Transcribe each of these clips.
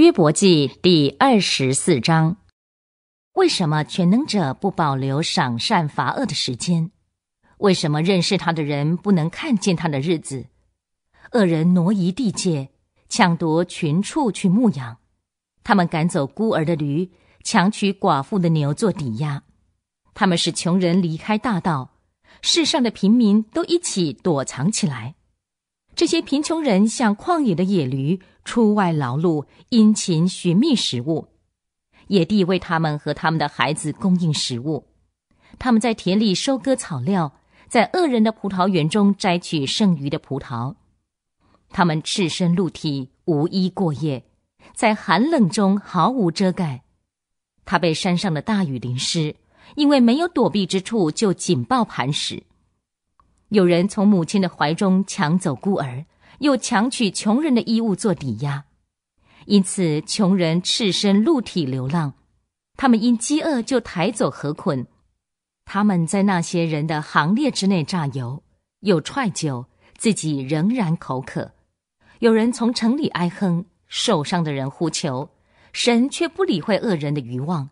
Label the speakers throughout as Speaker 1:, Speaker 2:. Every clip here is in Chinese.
Speaker 1: 约伯记第二十四章：为什么全能者不保留赏善罚恶的时间？为什么认识他的人不能看见他的日子？恶人挪移地界，抢夺群畜去牧养；他们赶走孤儿的驴，强取寡妇的牛做抵押；他们使穷人离开大道，世上的平民都一起躲藏起来。这些贫穷人像旷野的野驴出外劳碌，殷勤寻觅食物。野地为他们和他们的孩子供应食物。他们在田里收割草料，在恶人的葡萄园中摘取剩余的葡萄。他们赤身露体，无衣过夜，在寒冷中毫无遮盖。他被山上的大雨淋湿，因为没有躲避之处，就紧抱磐石。有人从母亲的怀中抢走孤儿，又强取穷人的衣物做抵押，因此穷人赤身露体流浪。他们因饥饿就抬走河捆，他们在那些人的行列之内榨油，又踹酒，自己仍然口渴。有人从城里哀哼，受伤的人呼求，神却不理会恶人的愚妄。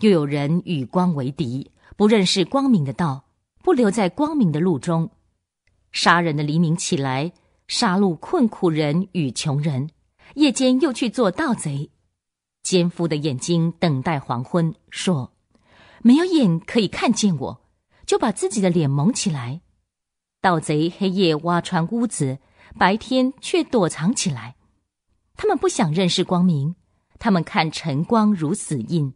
Speaker 1: 又有人与光为敌，不认识光明的道。不留在光明的路中，杀人的黎明起来，杀戮困苦人与穷人；夜间又去做盗贼。奸夫的眼睛等待黄昏，说：“没有眼可以看见我，就把自己的脸蒙起来。”盗贼黑夜挖穿屋子，白天却躲藏起来。他们不想认识光明，他们看晨光如死印，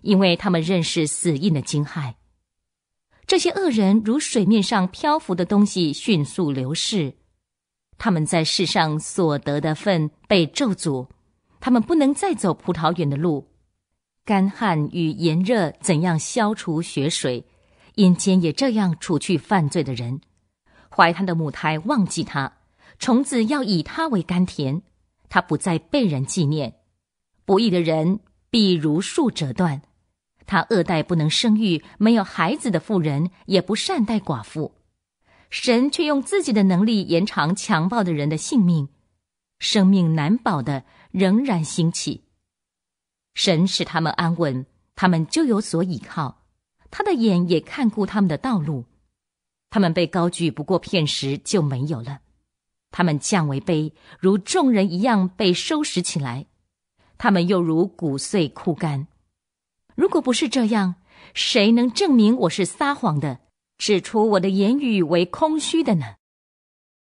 Speaker 1: 因为他们认识死印的惊骇。这些恶人如水面上漂浮的东西，迅速流逝。他们在世上所得的份被咒诅，他们不能再走葡萄园的路。干旱与炎热怎样消除血水？阴间也这样除去犯罪的人。怀他的母胎忘记他，虫子要以他为甘甜。他不再被人纪念。不义的人必如树折断。他恶待不能生育、没有孩子的妇人，也不善待寡妇。神却用自己的能力延长强暴的人的性命，生命难保的仍然兴起。神使他们安稳，他们就有所倚靠。他的眼也看顾他们的道路。他们被高举不过片时就没有了。他们降为卑，如众人一样被收拾起来。他们又如谷穗枯干。如果不是这样，谁能证明我是撒谎的，指出我的言语为空虚的呢？